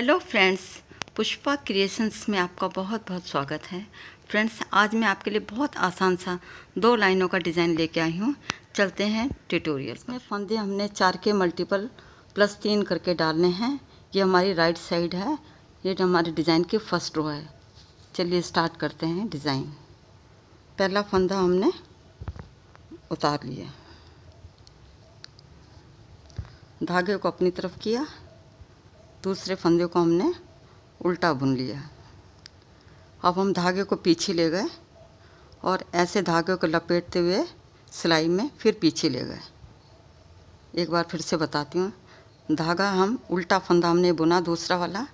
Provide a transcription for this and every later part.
hello friends Pushpa creations में आपका बहुत बहुत स्वागत है फ्रेंड्स आज मैं आपके लिए बहुत आसान सा दो लाइनों का डिज़ाइन लेके आई हूँ चलते हैं ट्यूटोरियल में फंदे हमने चार के मल्टीपल प्लस तीन करके डालने हैं ये हमारी राइट साइड है ये हमारे डिज़ाइन की फर्स्ट रो है चलिए स्टार्ट करते हैं डिज़ाइन पहला फंदा हमने उतार लिया धागे को अपनी तरफ किया दूसरे फंदे को हमने उल्टा बुन लिया अब हम धागे को पीछे ले गए और ऐसे धागे को लपेटते हुए सिलाई में फिर पीछे ले गए एक बार फिर से बताती हूँ धागा हम उल्टा फंदा हमने बुना दूसरा वाला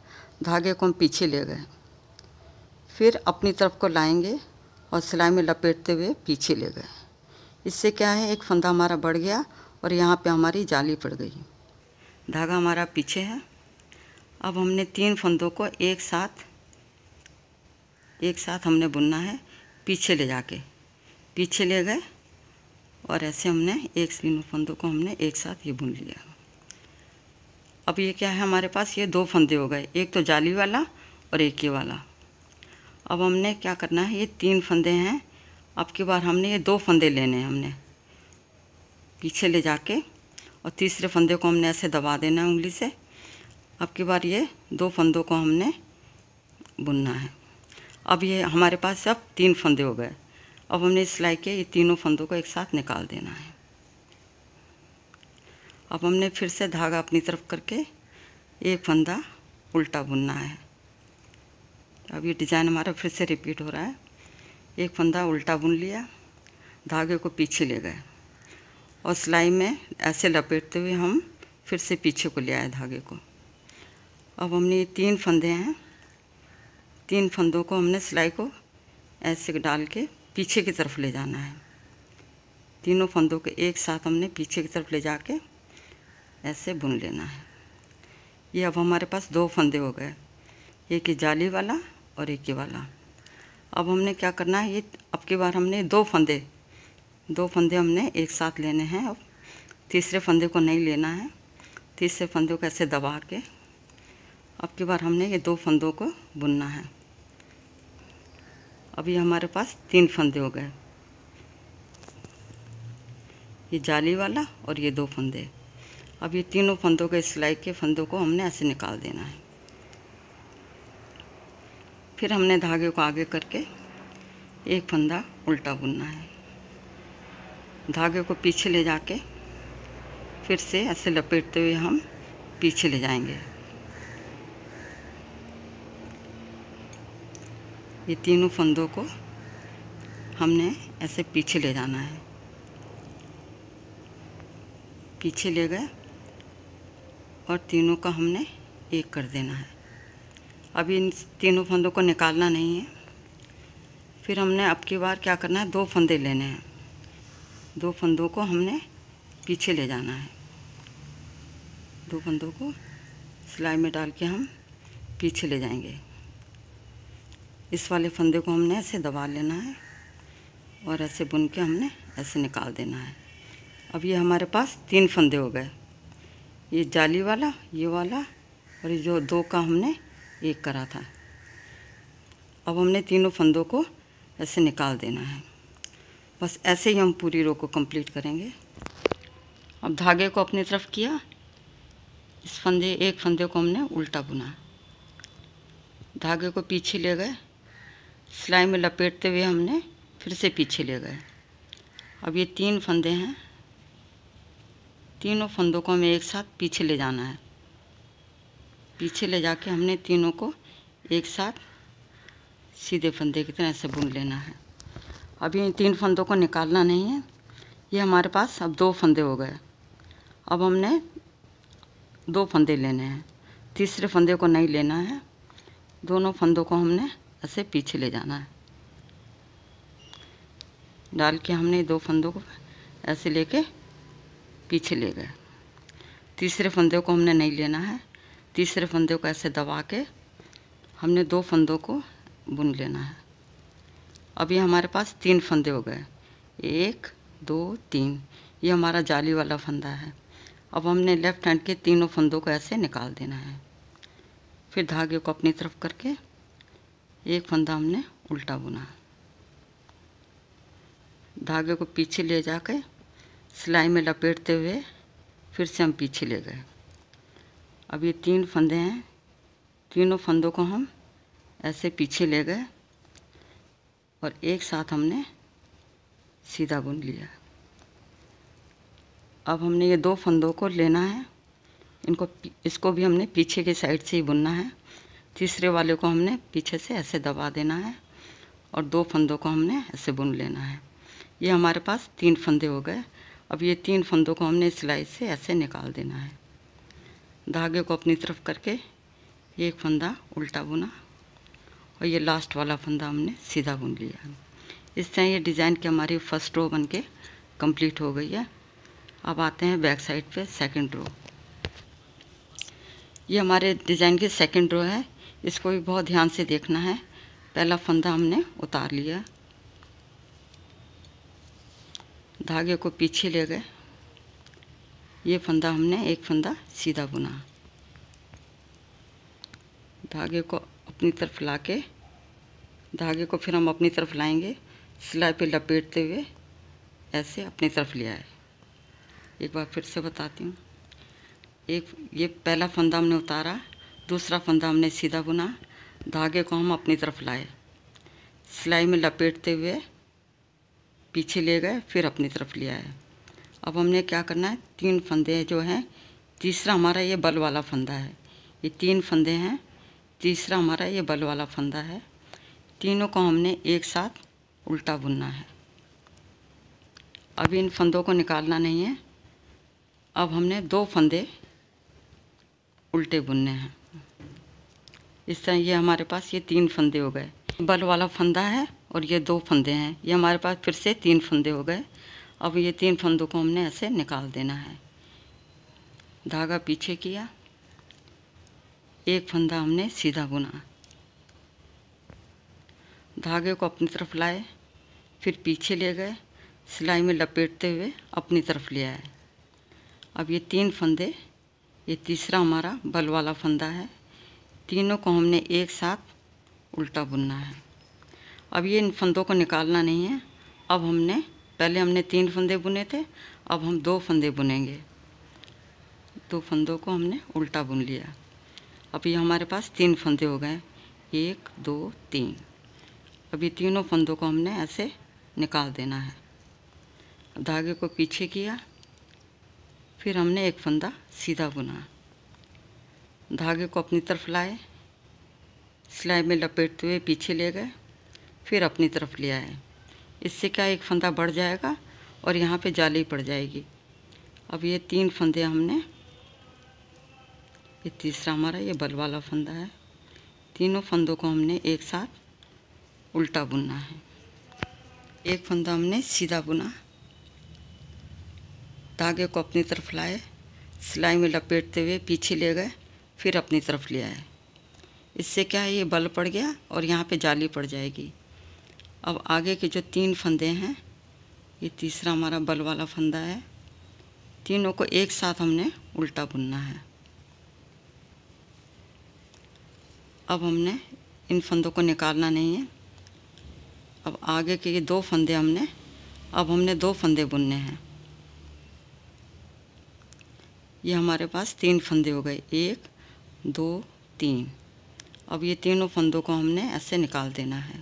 धागे को हम पीछे ले गए फिर अपनी तरफ को लाएंगे और सिलाई में लपेटते हुए पीछे ले गए इससे क्या है एक फंदा हमारा बढ़ गया और यहाँ पे हमारी जाली पड़ गई धागा हमारा पीछे है अब हमने तीन फंदों को एक साथ एक साथ हमने बुनना है पीछे ले जाके पीछे ले गए और ऐसे हमने एक तीनों फंदों को हमने एक साथ ये बुन लिया अब ये क्या है हमारे पास ये दो फंदे हो गए एक तो जाली वाला और एक ये वाला अब हमने क्या करना है ये तीन फंदे हैं अब की बार हमने ये दो फंदे लेने हैं हमने पीछे ले जाके और तीसरे फंदे को हमने ऐसे दबा देना है उंगली से अब की बार ये दो फंदों को हमने बुनना है अब ये हमारे पास अब तीन फंदे हो गए अब हमने सिलाई के ये तीनों फंदों को एक साथ निकाल देना है अब हमने फिर से धागा अपनी तरफ करके एक फंदा उल्टा बुनना है अब ये डिज़ाइन हमारा फिर से रिपीट हो रहा है एक फंदा उल्टा बुन लिया धागे को पीछे ले गए और सिलाई में ऐसे लपेटते हुए हम फिर से पीछे को ले आए धागे को अब हमने ये तीन फंदे हैं तीन फंदों को हमने सिलाई को ऐसे डाल के पीछे की तरफ ले जाना है तीनों फंदों को एक साथ हमने पीछे की तरफ ले के ऐसे बुन लेना है ये अब हमारे पास दो फंदे हो गए एक ही जाली वाला और एक ही वाला अब हमने क्या करना है ये अब की बार हमने दो फंदे दो फंदे हमने एक साथ लेने हैं अब तीसरे फंदे को नहीं लेना है तीसरे फंदे को ऐसे दबा के अब की बार हमने ये दो फंदों को बुनना है अभी हमारे पास तीन फंदे हो गए ये जाली वाला और ये दो फंदे अब ये तीनों फंदों के सिलाई के फंदों को हमने ऐसे निकाल देना है फिर हमने धागे को आगे करके एक फंदा उल्टा बुनना है धागे को पीछे ले जाके फिर से ऐसे लपेटते हुए हम पीछे ले जाएंगे ये तीनों फंदों को हमने ऐसे पीछे ले जाना है पीछे ले गए और तीनों का हमने एक कर देना है अब इन तीनों फंदों को निकालना नहीं है फिर हमने अब की बार क्या करना है दो फंदे लेने हैं दो फंदों को हमने पीछे ले जाना है दो फंदों को सिलाई में डाल के हम पीछे ले जाएंगे इस वाले फंदे को हमने ऐसे दबा लेना है और ऐसे बुन के हमने ऐसे निकाल देना है अब ये हमारे पास तीन फंदे हो गए ये जाली वाला ये वाला और ये जो दो का हमने एक करा था अब हमने तीनों फंदों को ऐसे निकाल देना है बस ऐसे ही हम पूरी रो को कंप्लीट करेंगे अब धागे को अपनी तरफ किया इस फंदे एक फंदे को हमने उल्टा बुना धागे को पीछे ले गए सिलाई में लपेटते हुए हमने फिर से पीछे ले गए अब ये तीन फंदे हैं तीनों फंदों को हमें एक साथ पीछे ले जाना है पीछे ले जाके हमने तीनों को एक साथ सीधे फंदे की तरह से बुन लेना है अभी इन तीन फंदों को निकालना नहीं है ये हमारे पास अब दो फंदे हो गए अब हमने दो फंदे लेने हैं तीसरे फंदे को नहीं लेना है दोनों फंदों को हमने ऐसे पीछे ले जाना है डाल के हमने दो फंदों को ऐसे लेके पीछे ले गए तीसरे फंदे को हमने नहीं लेना है तीसरे फंदे को ऐसे दबा के हमने दो फंदों को बुन लेना है अभी हमारे पास तीन फंदे हो गए एक दो तीन ये हमारा जाली वाला फंदा है अब हमने लेफ़्ट हैंड के तीनों फंदों को ऐसे निकाल देना है फिर धागे को अपनी तरफ करके एक फंदा हमने उल्टा बुना धागे को पीछे ले जाके सिलाई में लपेटते हुए फिर से हम पीछे ले गए अब ये तीन फंदे हैं तीनों फंदों को हम ऐसे पीछे ले गए और एक साथ हमने सीधा बुन लिया अब हमने ये दो फंदों को लेना है इनको इसको भी हमने पीछे के साइड से ही बुनना है तीसरे वाले को हमने पीछे से ऐसे दबा देना है और दो फंदों को हमने ऐसे बुन लेना है ये हमारे पास तीन फंदे हो गए अब ये तीन फंदों को हमने सिलाई से ऐसे निकाल देना है धागे को अपनी तरफ करके ये एक फंदा उल्टा बुना और ये लास्ट वाला फंदा हमने सीधा बुन लिया इस तरह ये डिज़ाइन की हमारी फर्स्ट रो बन के कम्प्लीट हो गई है अब आते हैं बैक साइड पे सेकंड रो ये हमारे डिज़ाइन की सेकंड रो है इसको भी बहुत ध्यान से देखना है पहला फंदा हमने उतार लिया धागे को पीछे ले गए ये फंदा हमने एक फंदा सीधा बुना धागे को अपनी तरफ ला के धागे को फिर हम अपनी तरफ लाएंगे सिलाई पे लपेटते हुए ऐसे अपनी तरफ ले आए एक बार फिर से बताती हूँ एक ये पहला फंदा हमने उतारा दूसरा फंदा हमने सीधा बुना धागे को हम अपनी तरफ लाए सिलाई में लपेटते हुए पीछे ले गए फिर अपनी तरफ ले आए अब हमने क्या करना है तीन फंदे जो हैं तीसरा हमारा ये बल वाला फंदा है ये तीन फंदे हैं तीसरा हमारा ये बल वाला फंदा है तीनों को हमने एक साथ उल्टा बुनना है अभी इन फंदों को निकालना नहीं है अब हमने दो फंदे उल्टे बुनने हैं इस तरह ये हमारे पास ये तीन फंदे हो गए बल वाला फंदा है और ये दो फंदे हैं ये हमारे पास फिर से तीन फंदे हो गए अब ये तीन फंदों को हमने ऐसे निकाल देना है धागा पीछे किया एक फंदा हमने सीधा बुना धागे को अपनी तरफ लाए फिर पीछे ले गए सिलाई में लपेटते हुए अपनी तरफ ले आए अब ये तीन फंदे ये तीसरा हमारा बल वाला फंदा है तीनों को हमने एक साथ उल्टा बुनना है अब ये इन फंदों को निकालना नहीं है अब हमने पहले हमने तीन फंदे बुने थे अब हम दो फंदे बुनेंगे दो फंदों को हमने उल्टा बुन लिया अब ये हमारे पास तीन फंदे हो गए एक दो तीन अब ये तीनों फंदों को हमने ऐसे निकाल देना है धागे को पीछे किया फिर हमने एक फंदा सीधा बुना धागे को अपनी तरफ लाए सिलाई में लपेटते हुए पीछे ले गए फिर अपनी तरफ ले आए इससे क्या एक फंदा बढ़ जाएगा और यहाँ पे जाली पड़ जाएगी अब ये तीन फंदे हमने ये तीसरा हमारा ये बल वाला फंदा है तीनों फंदों को हमने एक साथ उल्टा बुनना है एक फंदा हमने सीधा बुना धागे को अपनी तरफ लाए सिलाई में लपेटते हुए पीछे ले गए फिर अपनी तरफ ले आए इससे क्या है ये बल पड़ गया और यहाँ पे जाली पड़ जाएगी अब आगे के जो तीन फंदे हैं ये तीसरा हमारा बल वाला फंदा है तीनों को एक साथ हमने उल्टा बुनना है अब हमने इन फंदों को निकालना नहीं है अब आगे के ये दो फंदे हमने अब हमने दो फंदे बुनने हैं ये हमारे पास तीन फंदे हो गए एक दो तीन अब ये तीनों फंदों को हमने ऐसे निकाल देना है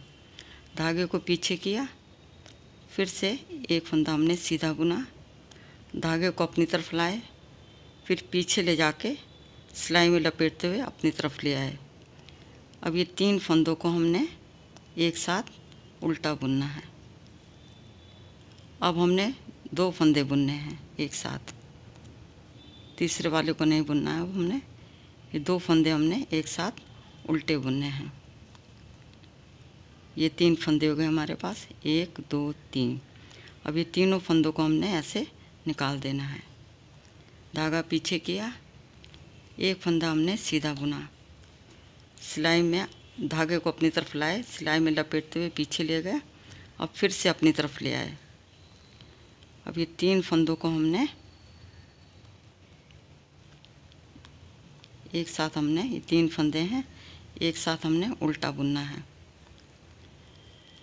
धागे को पीछे किया फिर से एक फंदा हमने सीधा बुना धागे को अपनी तरफ लाए फिर पीछे ले जाके सिलाई में लपेटते हुए अपनी तरफ ले आए अब ये तीन फंदों को हमने एक साथ उल्टा बुनना है अब हमने दो फंदे बुनने हैं एक साथ तीसरे वाले को नहीं बुनना है अब हमने ये दो फंदे हमने एक साथ उल्टे बुनने हैं ये तीन फंदे हो गए हमारे पास एक दो तीन अब ये तीनों फंदों को हमने ऐसे निकाल देना है धागा पीछे किया एक फंदा हमने सीधा बुना सिलाई में धागे को अपनी तरफ लाए सिलाई में लपेटते हुए पीछे ले गए अब फिर से अपनी तरफ ले आए अब ये तीन फंदों को हमने एक साथ हमने ये तीन फंदे हैं एक साथ हमने उल्टा बुनना है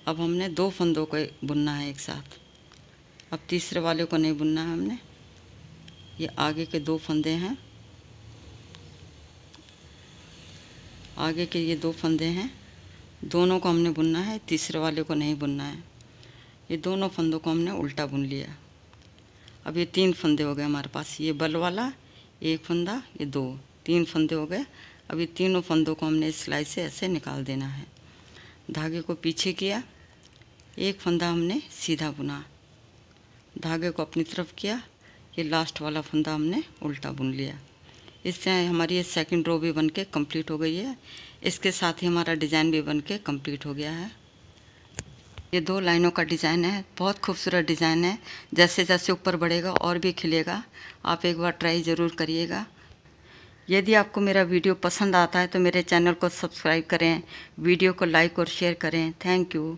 अब हमने दो फंदों को बुनना है एक साथ अब तीसरे वाले को नहीं बुनना है हमने ये आगे के दो फंदे हैं आगे के ये दो फंदे हैं दोनों को हमने बुनना है तीसरे वाले को नहीं बुनना है ये दोनों फंदों को हमने उल्टा बुन लिया अब ये तीन फंदे हो गए हमारे पास ये बल वाला एक फंदा ये दो तीन फंदे हो गए अभी तीनों फंदों को हमने सिलाई से ऐसे निकाल देना है धागे को पीछे किया एक फंदा हमने सीधा बुना धागे को अपनी तरफ किया ये लास्ट वाला फंदा हमने उल्टा बुन लिया इससे हमारी ये सेकंड रो भी बन के कम्प्लीट हो गई है इसके साथ ही हमारा डिज़ाइन भी बन के कम्प्लीट हो गया है ये दो लाइनों का डिज़ाइन है बहुत खूबसूरत डिज़ाइन है जैसे जैसे ऊपर बढ़ेगा और भी खिलेगा आप एक बार ट्राई ज़रूर करिएगा यदि आपको मेरा वीडियो पसंद आता है तो मेरे चैनल को सब्सक्राइब करें वीडियो को लाइक और शेयर करें थैंक यू